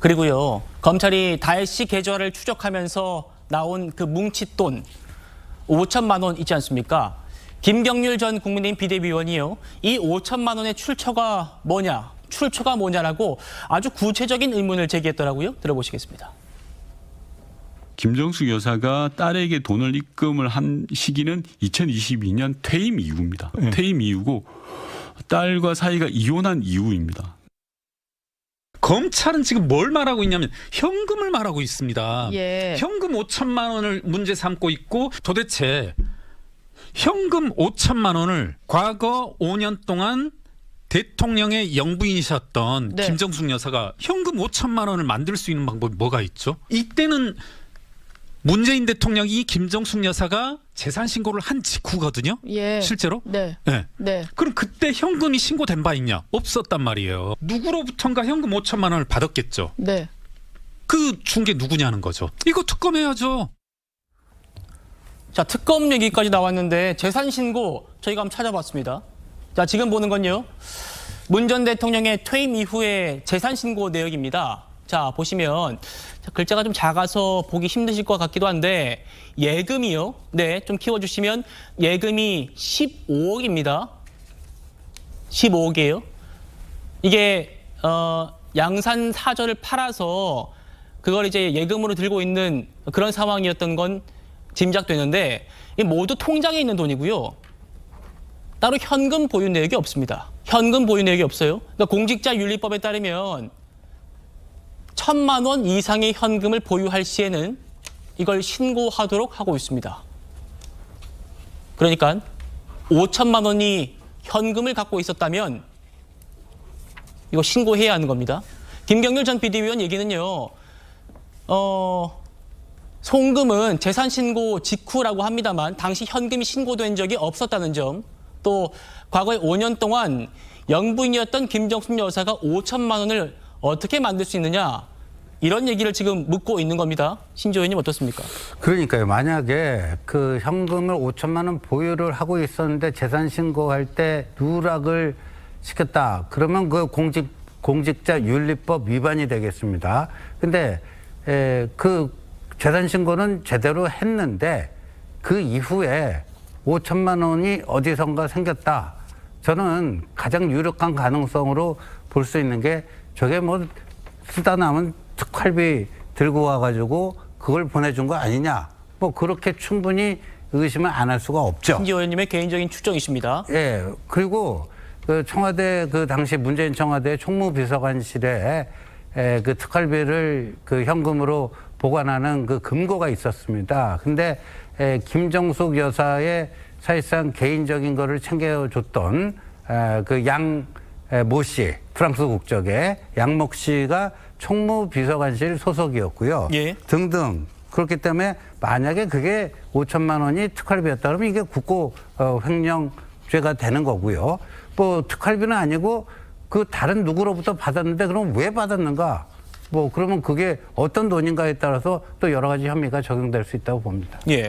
그리고요 검찰이 다혜씨 계좌를 추적하면서 나온 그 뭉칫돈 5천만 원 있지 않습니까? 김경률 전 국민의힘 비대위원이요 이 5천만 원의 출처가 뭐냐 출처가 뭐냐라고 아주 구체적인 의문을 제기했더라고요 들어보시겠습니다. 김정숙 여사가 딸에게 돈을 입금을 한 시기는 2022년 퇴임 이후입니다. 네. 퇴임 이후고 딸과 사이가 이혼한 이후입니다. 검찰은 지금 뭘 말하고 있냐면 현금을 말하고 있습니다. 예. 현금 5천만 원을 문제 삼고 있고 도대체 현금 5천만 원을 과거 5년 동안 대통령의 영부인이셨던 네. 김정숙 여사가 현금 5천만 원을 만들 수 있는 방법이 뭐가 있죠? 이때는 문재인 대통령이 김정숙 여사가 재산 신고를 한 직후거든요. 예. 실제로? 네. 네. 네. 그럼 그때 현금이 신고된 바 있냐? 없었단 말이에요. 누구로부턴가 현금 5천만 원을 받았겠죠. 네. 그준 게 누구냐는 거죠. 이거 특검해야죠. 자, 특검 얘기까지 나왔는데 재산 신고 저희가 한번 찾아봤습니다. 자, 지금 보는 건요. 문 전 대통령의 퇴임 이후에 재산 신고 내역입니다. 자, 보시면 글자가 좀 작아서 보기 힘드실 것 같기도 한데 예금이요. 네, 좀 키워주시면 예금이 15억입니다. 15억이에요. 이게 어, 양산 사절을 팔아서 그걸 이제 예금으로 들고 있는 그런 상황이었던 건 짐작되는데 모두 통장에 있는 돈이고요. 따로 현금 보유 내역이 없습니다. 현금 보유 내역이 없어요. 그러니까 공직자 윤리법에 따르면 천만 원 이상의 현금을 보유할 시에는 이걸 신고하도록 하고 있습니다. 그러니까 5천만 원이 현금을 갖고 있었다면 이거 신고해야 하는 겁니다. 김경률 전 비대위원 얘기는요. 어, 송금은 재산 신고 직후라고 합니다만 당시 현금이 신고된 적이 없었다는 점, 또 과거에 5년 동안 영부인이었던 김정숙 여사가 5천만 원을 어떻게 만들 수 있느냐 이런 얘기를 지금 묻고 있는 겁니다. 신조위님 어떻습니까? 그러니까요. 만약에 그 현금을 5천만 원 보유를 하고 있었는데 재산 신고할 때 누락을 시켰다. 그러면 그 공직 공직자 윤리법 위반이 되겠습니다. 근데 에, 그 재산 신고는 제대로 했는데 그 이후에 5천만 원이 어디선가 생겼다. 저는 가장 유력한 가능성으로 볼 수 있는 게 저게 뭐 쓰다 남은 특활비 들고 와가지고 그걸 보내준 거 아니냐. 뭐 그렇게 충분히 의심을 안 할 수가 없죠. 신지 의원님의 개인적인 추정이십니다. 예. 그리고 그 청와대 그 당시 문재인 청와대 총무비서관실에 그 특활비를 그 현금으로 보관하는 그 금고가 있었습니다. 근데 김정숙 여사의 사실상 개인적인 거를 챙겨줬던 그 양, 모 씨, 프랑스 국적의 양목 씨가 총무비서관실 소속이었고요. 예. 등등 그렇기 때문에 만약에 그게 5천만 원이 특활비였다 그러면 이게 국고 어, 횡령죄가 되는 거고요. 뭐 특활비는 아니고 그 다른 누구로부터 받았는데 그럼 왜 받았는가? 뭐 그러면 그게 어떤 돈인가에 따라서 또 여러 가지 혐의가 적용될 수 있다고 봅니다. 예.